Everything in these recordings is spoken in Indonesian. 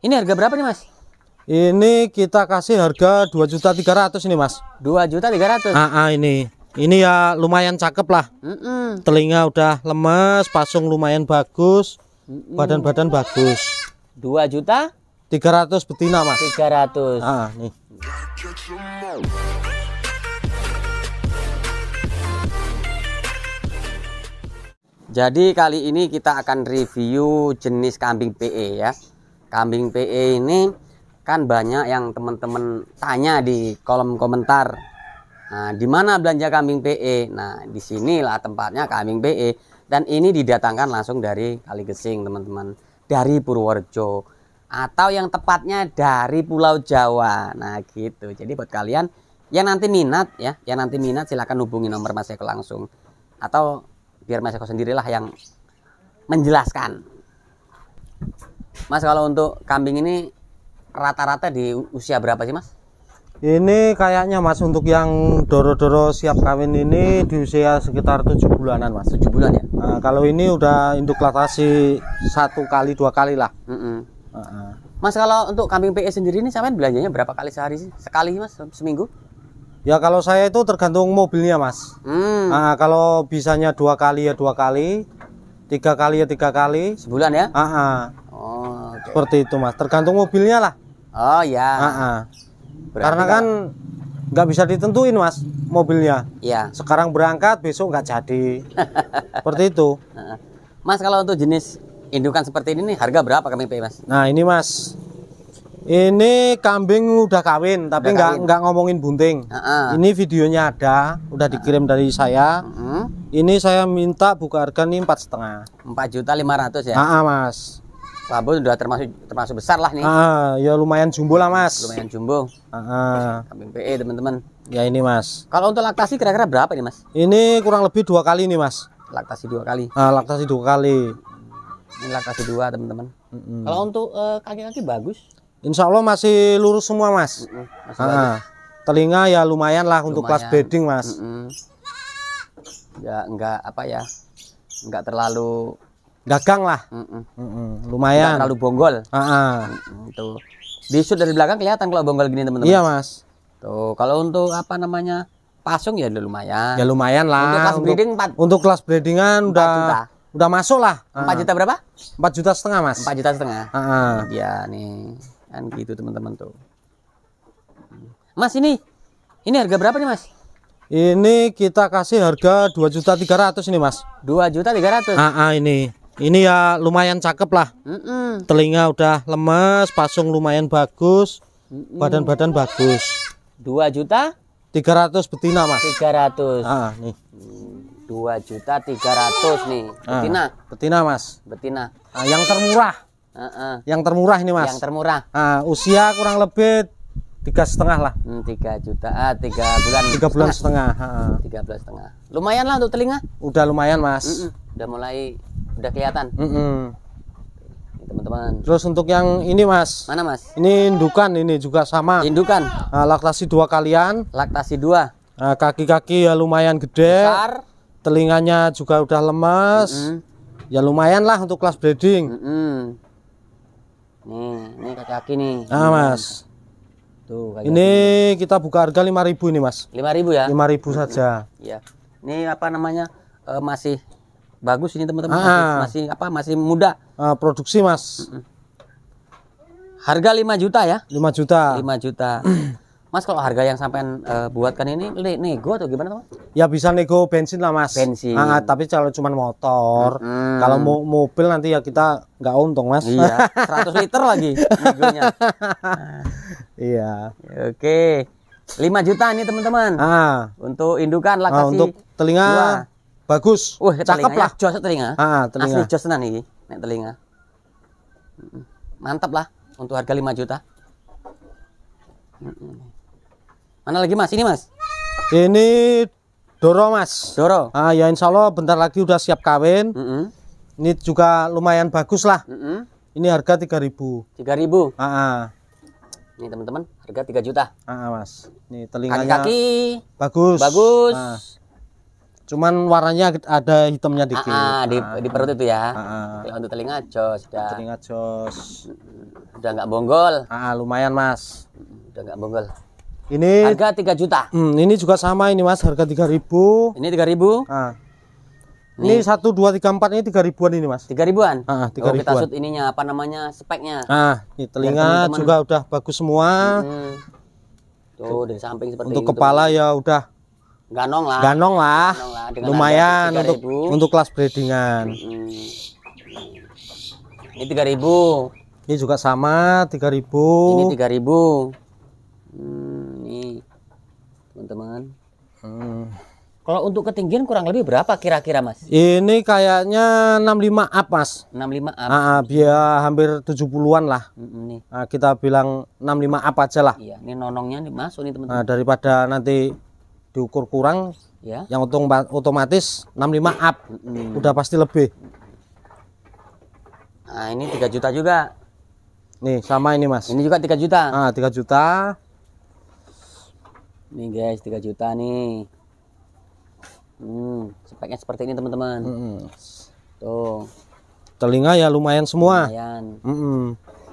Ini harga berapa nih mas? Ini kita kasih harga dua juta tiga ratus ini mas. Dua juta tiga ratus. Ah, ah ini, ini ya lumayan cakep lah. Mm -mm. Telinga udah lemes, pasung lumayan bagus, badan-badan mm -mm. bagus. Dua juta? Tiga ratus betina mas. Tiga ratus. Ah nih. Jadi kali ini kita akan review jenis kambing PE ya kambing PE ini kan banyak yang teman-teman tanya di kolom komentar. Nah, di mana belanja kambing PE? Nah, di sinilah tempatnya kambing PE dan ini didatangkan langsung dari Kali Gesing, teman-teman, dari Purworejo atau yang tepatnya dari Pulau Jawa. Nah, gitu. Jadi buat kalian yang nanti minat ya, yang nanti minat silahkan hubungi nomor Mas Eko langsung atau biar Mas Eko sendirilah yang menjelaskan. Mas kalau untuk kambing ini rata-rata di usia berapa sih Mas? Ini kayaknya Mas untuk yang doro-doro siap kawin ini di usia sekitar tujuh bulanan Mas. Tujuh bulan ya? Nah, kalau ini udah induk latasi satu kali dua kali lah. Mm -mm. Uh -uh. Mas kalau untuk kambing PE sendiri ini sampean belanjanya berapa kali sehari sih? Sekali Mas seminggu? Ya kalau saya itu tergantung mobilnya Mas. Mm. Nah, kalau bisanya dua kali ya dua kali, tiga kali ya tiga kali. Sebulan ya? Uh -uh seperti itu mas tergantung mobilnya lah oh ya uh -uh. karena kan nggak bisa ditentuin mas mobilnya ya sekarang berangkat besok nggak jadi seperti itu mas kalau untuk jenis indukan seperti ini nih harga berapa kami pay mas nah ini mas ini kambing udah kawin tapi nggak nggak ngomongin bunting. Uh -uh. Ini videonya ada, udah dikirim uh -uh. dari saya. Uh -uh. Ini saya minta buka harga nih empat setengah. Empat juta lima ratus ya? -uh, mas. Labu sudah termasuk termasuk besar lah nih. Ah, ya lumayan jumbo lah mas. Lumayan jumbo. Ah. ah. Kambing PE teman-teman. Ya ini mas. Kalau untuk laktasi kira-kira berapa nih mas? Ini kurang lebih dua kali nih mas. Laktasi dua kali. Ah, laktasi dua kali. Ini laktasi dua teman-teman. Mm -hmm. Kalau untuk eh, kaki-kaki uh, bagus? Insya Allah masih lurus semua mas. Mm ah. Telinga ya lumayan lah untuk kelas bedding mas. Mm -hmm. Ya enggak apa ya, enggak terlalu dagang lah mm -mm. Mm -mm. lumayan Nggak terlalu bonggol uh -uh. Mm di dari belakang kelihatan kalau bonggol gini teman-teman iya mas tuh kalau untuk apa namanya pasung ya lumayan ya lumayan lah untuk kelas breeding 4 untuk kelas breedingan udah juta. udah masuk lah empat juta berapa empat juta setengah mas empat juta setengah uh -uh. ya nih kan gitu teman-teman tuh mas ini ini harga berapa nih mas ini kita kasih harga dua juta tiga ratus ini mas dua juta tiga ratus ah ini ini ya lumayan cakep lah mm -mm. telinga udah lemes pasung lumayan bagus badan-badan mm -mm. bagus 2 juta 300 betina mas 300 ah nih 2 juta 300 nih betina ah, betina mas betina ah, yang termurah uh -uh. yang termurah ini mas yang termurah ah, usia kurang lebih tiga setengah lah hmm, tiga hmm, juta ah tiga bulan tiga bulan setengah tiga bulan setengah lumayan lah untuk telinga udah lumayan mas mm -mm. udah mulai udah kelihatan mm -hmm. teman-teman terus untuk yang ini mas mana mas ini indukan ini juga sama indukan nah, laktasi dua kalian laktasi dua nah, kaki-kaki ya lumayan gede Besar. telinganya juga udah lemas mm -hmm. ya lumayan lah untuk kelas breeding mm -hmm. nih ini kaki-kaki nih nah mas Tuh, kaki -kaki. ini kita buka harga 5000 ini mas 5000 ya 5000 saja ya ini apa namanya e, masih bagus ini teman-teman ah. masih, ah. apa masih muda uh, produksi mas mm -mm. harga 5 juta ya 5 juta 5 juta Mas kalau harga yang sampean uh, buatkan ini nego atau gimana teman? Ya bisa nego bensin lah mas. Bensin. nah, tapi kalau cuman motor, hmm. kalau mau mobil nanti ya kita nggak untung mas. Iya. 100 liter lagi Iya. Oke. 5 juta nih teman-teman. Ah. Untuk indukan lah Ah, untuk telinga. Dua. Bagus. Wah, cakep ya. lah. Jos telinga. Ah, ah, telinga. Asli jos tenan iki, nek telinga. Mantap lah untuk harga 5 juta. Mana lagi Mas? Ini Mas. Ini Doro Mas. Doro. Ah, ya insya Allah bentar lagi udah siap kawin. Mm -hmm. Ini juga lumayan bagus lah. Mm -hmm. Ini harga 3000 3000 Ah, ah. Ini teman-teman harga 3 juta. Ah, ah, Mas. Ini telinganya. Kaki, -kaki. bagus. Bagus. Ah. Cuman warnanya ada hitamnya ah, dikit. Ah, ah, di, ah. di perut itu ya. Ah, ah. Untuk telinga jos sudah. Telinga jos. sudah nggak bonggol. Ah, ah, lumayan, Mas. Sudah nggak bonggol. Ini harga 3 juta. Hmm, ini juga sama ini, Mas, harga 3000. Ini 3000. Ah. Ini satu dua tiga empat ini tiga ribuan ini mas. Tiga ribuan. Ah, ah tiga oh, ribuan. Kita shoot ininya apa namanya speknya. Ah, ini telinga teman -teman. juga udah bagus semua. Hmm. Tuh dari samping seperti Untuk itu. kepala ya udah. Ganong lah. Ganong lah dengan lumayan untuk untuk kelas breedingan hmm. ini 3000 ini juga sama 3000 ini 3000 hmm, ini teman-teman hmm. kalau untuk ketinggian kurang lebih berapa kira-kira mas ini kayaknya 65 up mas 65 up nah, biar hampir 70an lah hmm, nah, kita bilang 65 up aja lah iya, ini nonongnya nih masuk oh, nih teman-teman nah, daripada nanti diukur kurang ya. yang untung otomatis 65 up hmm. udah pasti lebih nah ini 3 juta juga nih sama ini mas ini juga 3 juta ah 3 juta nih guys 3 juta nih hmm, speknya seperti ini teman-teman hmm. tuh telinga ya lumayan semua lumayan hmm.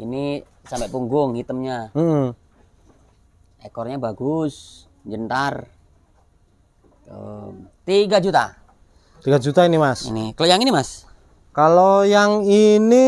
ini sampai punggung hitamnya hmm. ekornya bagus jentar Tiga juta. Tiga juta ini mas. Ini. Kalau yang ini mas? Kalau yang ini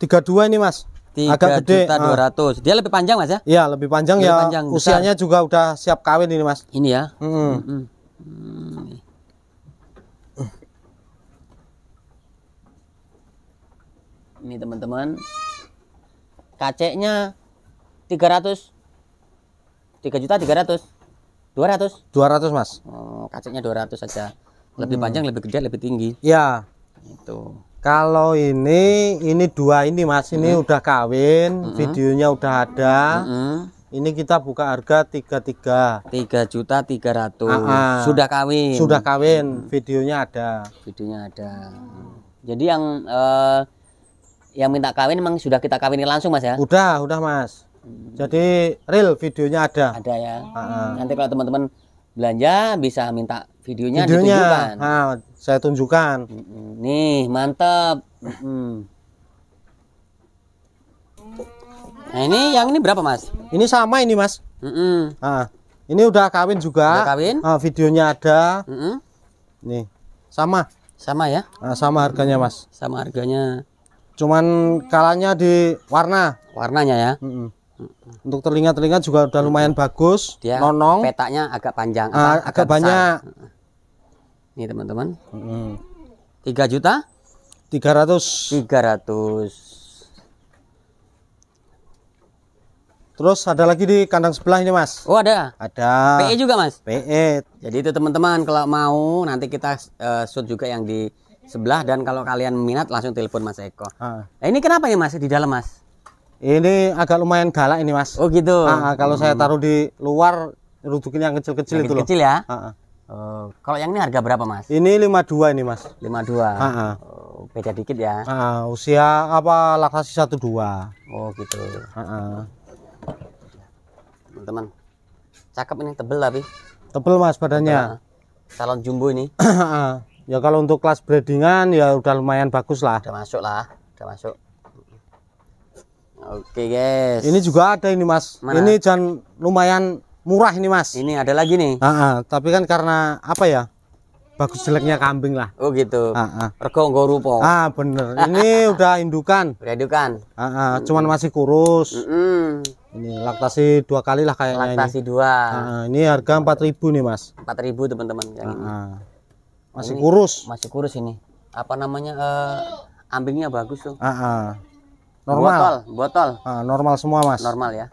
tiga dua ini mas. Agak gede. Juta ah. dua ratus. Dia lebih panjang mas ya? Iya lebih panjang lebih ya. Panjang, usianya juga udah siap kawin ini mas. Ini ya. Mm -hmm. Mm Ini teman-teman. Kaceknya ratus tiga juta tiga ratus 200 200 mas oh, Kacanya 200 saja lebih hmm. panjang lebih gede lebih tinggi ya itu kalau ini ini dua ini mas ini hmm. udah kawin hmm. videonya udah ada hmm. ini kita buka harga tiga tiga tiga juta tiga ratus ah, ah. sudah kawin sudah kawin hmm. videonya ada videonya ada jadi yang uh, yang minta kawin memang sudah kita kawini langsung mas ya udah udah mas jadi real videonya ada. Ada ya. Nanti kalau teman-teman belanja bisa minta videonya, videonya. ditunjukkan. saya tunjukkan. Nih, mantap. Nah, ini yang ini berapa, Mas? Ini sama ini, Mas. Nah, ini udah kawin juga. Udah kawin? Nah, videonya ada. Nih, sama. Sama ya? Nah, sama harganya, Mas. Sama harganya. Cuman kalanya di warna. Warnanya ya? Mm-mm. Untuk telinga-telinga juga udah lumayan bagus. Dia nonong. Petaknya agak panjang. Apa, ah, agak, agak banyak. Ini teman-teman. Hmm. Tiga -teman. juta? Tiga ratus. Tiga ratus. Terus ada lagi di kandang sebelah ini mas. Oh ada. Ada. PE juga mas. PE. Jadi itu teman-teman kalau mau nanti kita uh, shoot juga yang di sebelah dan kalau kalian minat langsung telepon mas Eko. Ah. Nah, ini kenapa ya mas di dalam mas? Ini agak lumayan galak ini mas. Oh gitu. Ah, ah kalau hmm. saya taruh di luar rutukin yang kecil-kecil itu kecil loh. Kecil ya. Ah, ah. Uh, kalau yang ini harga berapa mas? Ini 52 ini mas. 52. Ah, ah. Oh, beda dikit ya. Ah, ah. usia apa laktasi dua. Oh gitu. Ah, ah. Teman-teman, cakep ini tebel tapi. Tebel mas badannya. Tebel, ah. calon jumbo ini. ya kalau untuk kelas breedingan ya udah lumayan bagus lah. Udah masuk lah, udah masuk. Oke guys. Ini juga ada ini mas. Mana? Ini jangan lumayan murah ini mas. Ini ada lagi nih. Uh -uh, tapi kan karena apa ya? Bagus jeleknya kambing lah. Oh gitu. Uh -uh. rupo. Ah bener. Ini udah indukan. Udah indukan. Ah, -uh. Cuman masih kurus. Mm -mm. Ini laktasi dua kali lah kayaknya. Laktasi ini. dua. Uh, ini harga empat ribu nih mas. Empat ribu teman-teman. Uh -uh. Masih ini kurus. Masih kurus ini. Apa namanya? Uh, ambingnya bagus tuh. Uh -uh normal botol botol ah, normal semua mas normal ya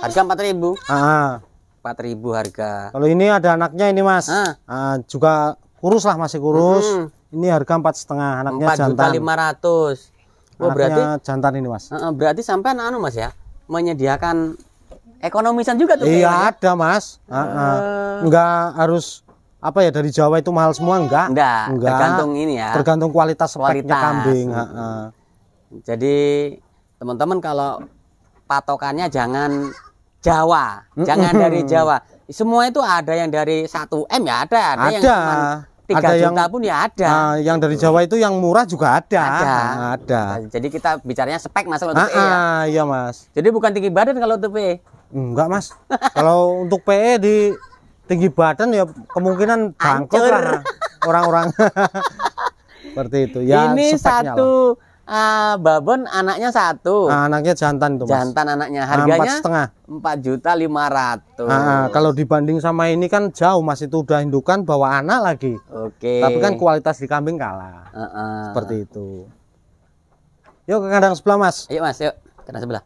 harga 4000 ah, Empat 4000 harga kalau ini ada anaknya ini mas ah. Ah, juga kurus lah masih kurus mm -hmm. ini harga empat setengah anaknya 4 jantan lima ratus oh, berarti jantan ini mas uh, berarti sampai anu mas ya menyediakan ekonomisan juga tuh iya ya? ada mas uh, uh. enggak eh. harus apa ya dari Jawa itu mahal semua enggak? Enggak. enggak. Tergantung ini ya. Tergantung kualitas speknya kualitas. kambing. Hmm. Jadi teman-teman kalau patokannya jangan Jawa, jangan dari Jawa. Semua itu ada yang dari 1 M ya ada, ada, ada. yang tiga juta yang, pun ya ada. Uh, yang dari gitu. Jawa itu yang murah juga ada. Ada. Ah, ada. Nah, jadi kita bicaranya spek Mas kalau ah, untuk e ya. ah, PE ya. iya Mas. Jadi bukan tinggi badan kalau untuk PE. Enggak Mas. kalau untuk PE di tinggi badan ya kemungkinan bangkrut orang-orang. Seperti itu ya. Ini satu lah uh, babon anaknya satu. Ah, anaknya jantan tuh, Mas. Jantan anaknya. Ah, harganya setengah. Empat juta lima ratus. kalau dibanding sama ini kan jauh, Mas. Itu udah indukan bawa anak lagi. Oke. Okay. Tapi kan kualitas di kambing kalah. Uh -uh. Seperti itu. Yuk ke kandang sebelah, Mas. Ayo, Mas, yuk. Kandang sebelah.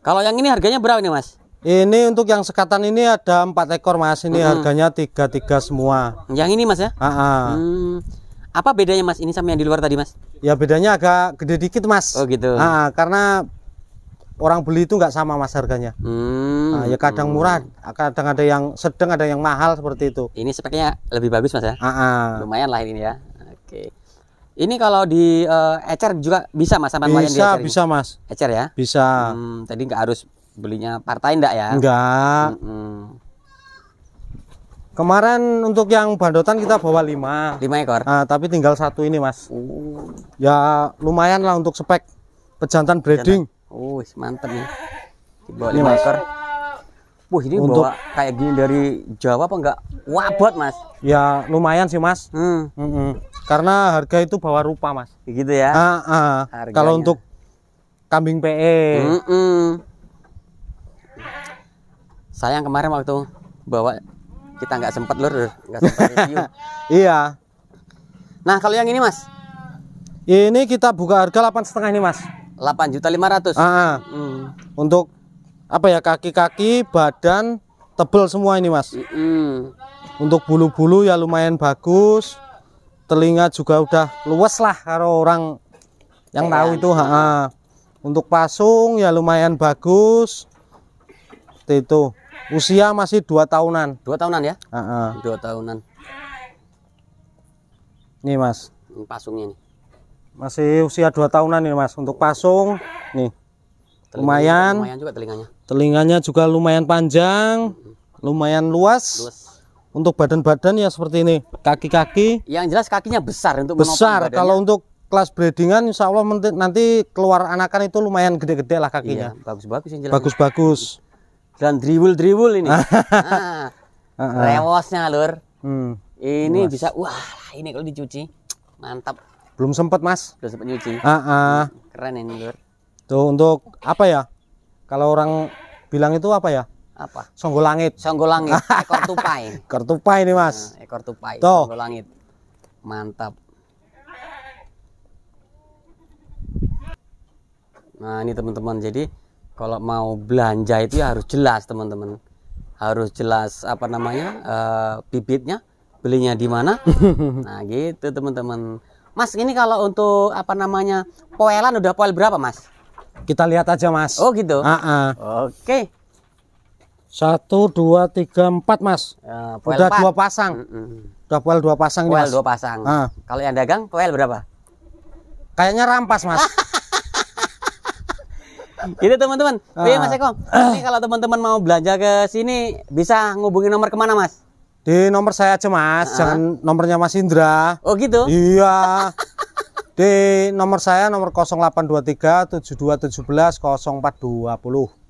Kalau yang ini harganya berapa nih, Mas? Ini untuk yang sekatan ini ada empat ekor mas. Ini hmm. harganya tiga tiga semua. Yang ini mas ya? Ah. Hmm. Apa bedanya Mas ini sama yang di luar tadi Mas? Ya bedanya agak gede dikit Mas. Oh gitu. Nah, karena orang beli itu nggak sama mas harganya. Hmm. Nah, ya kadang murah, kadang ada yang sedang, ada yang mahal seperti itu. Ini speknya lebih bagus mas ya. Uh -uh. Lumayan lah ini ya. Oke. Ini kalau di uh, ecer juga bisa mas sama bisa, di bisa mas. Ecer ya. Bisa. Hmm, tadi nggak harus belinya partai enggak ya? Enggak. Hmm, hmm. Kemarin untuk yang bandotan kita bawa 5 5 ekor? Nah, tapi tinggal satu ini mas oh. Ya lumayan lah untuk spek pejantan breeding Oh mantep nih Dibawa ini, 5 ekor Wah ini untuk... bawa kayak gini dari Jawa apa enggak? Wabot mas Ya lumayan sih mas hmm. Hmm -hmm. Karena harga itu bawa rupa mas Gitu ya? Ah, ah. Kalau untuk kambing PE Hmm -hmm. Sayang kemarin waktu bawa kita nggak sempet lur nggak sempet iya nah kalau yang ini mas ini kita buka harga delapan setengah ini mas delapan juta lima ratus ah, ah. Hmm. untuk apa ya kaki-kaki badan tebel semua ini mas -hmm. untuk bulu-bulu ya lumayan bagus telinga juga udah luas lah kalau orang yang tahu itu ha -ha. untuk pasung ya lumayan bagus itu Usia masih dua tahunan. Dua tahunan ya? Uh -uh. Dua tahunan. Nih mas. Ini pasungnya nih. Masih usia dua tahunan nih mas. Untuk pasung, nih. Telinganya lumayan. Lumayan juga telinganya. Telinganya juga lumayan panjang, lumayan luas. Luas. Untuk badan-badan ya seperti ini, kaki-kaki. Yang jelas kakinya besar untuk besar. Kalau untuk kelas breedingan insya Allah nanti keluar anakan itu lumayan gede-gede lah kakinya. Iya, bagus-bagus iya, bagus -bagus Bagus-bagus dan dribul dribul ini ah. Ah. rewosnya lur hmm. ini Mas. bisa wah ini kalau dicuci mantap belum sempet mas belum sempet nyuci ah, -uh. keren ini lur tuh untuk apa ya kalau orang bilang itu apa ya apa songgol langit songgol langit ekor tupai ekor tupai ini mas nah, ekor tupai tuh. songgol langit mantap nah ini teman-teman jadi kalau mau belanja itu ya harus jelas teman-teman harus jelas apa namanya uh, bibitnya belinya di mana nah gitu teman-teman mas ini kalau untuk apa namanya poelan udah poel berapa mas kita lihat aja mas oh gitu uh -uh. oke okay. satu dua tiga empat mas uh, udah 4. dua pasang mm -mm. udah poel dua pasang poel mas. dua pasang uh. kalau yang dagang poel berapa kayaknya rampas mas Jadi gitu, teman-teman. Oke iya, ah. Mas Eko, ini kalau teman-teman mau belanja ke sini bisa ngubungi nomor kemana Mas? Di nomor saya aja Mas, uh ah. -huh. jangan nomornya Mas Indra. Oh gitu? Iya. Di nomor saya nomor 0823 7217 0420.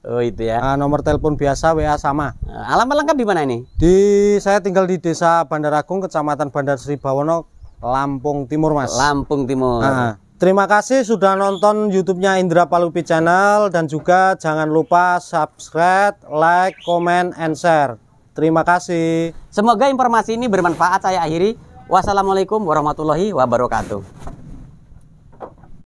Oh itu ya. Nah, nomor telepon biasa WA sama. Ah, alamat lengkap di mana ini? Di saya tinggal di Desa Bandar Agung, Kecamatan Bandar Sri Bawono, Lampung Timur, Mas. Lampung Timur. Uh. Terima kasih sudah nonton YouTube-nya Indra Palupi Channel dan juga jangan lupa subscribe, like, comment, and share. Terima kasih. Semoga informasi ini bermanfaat. Saya akhiri. Wassalamualaikum warahmatullahi wabarakatuh.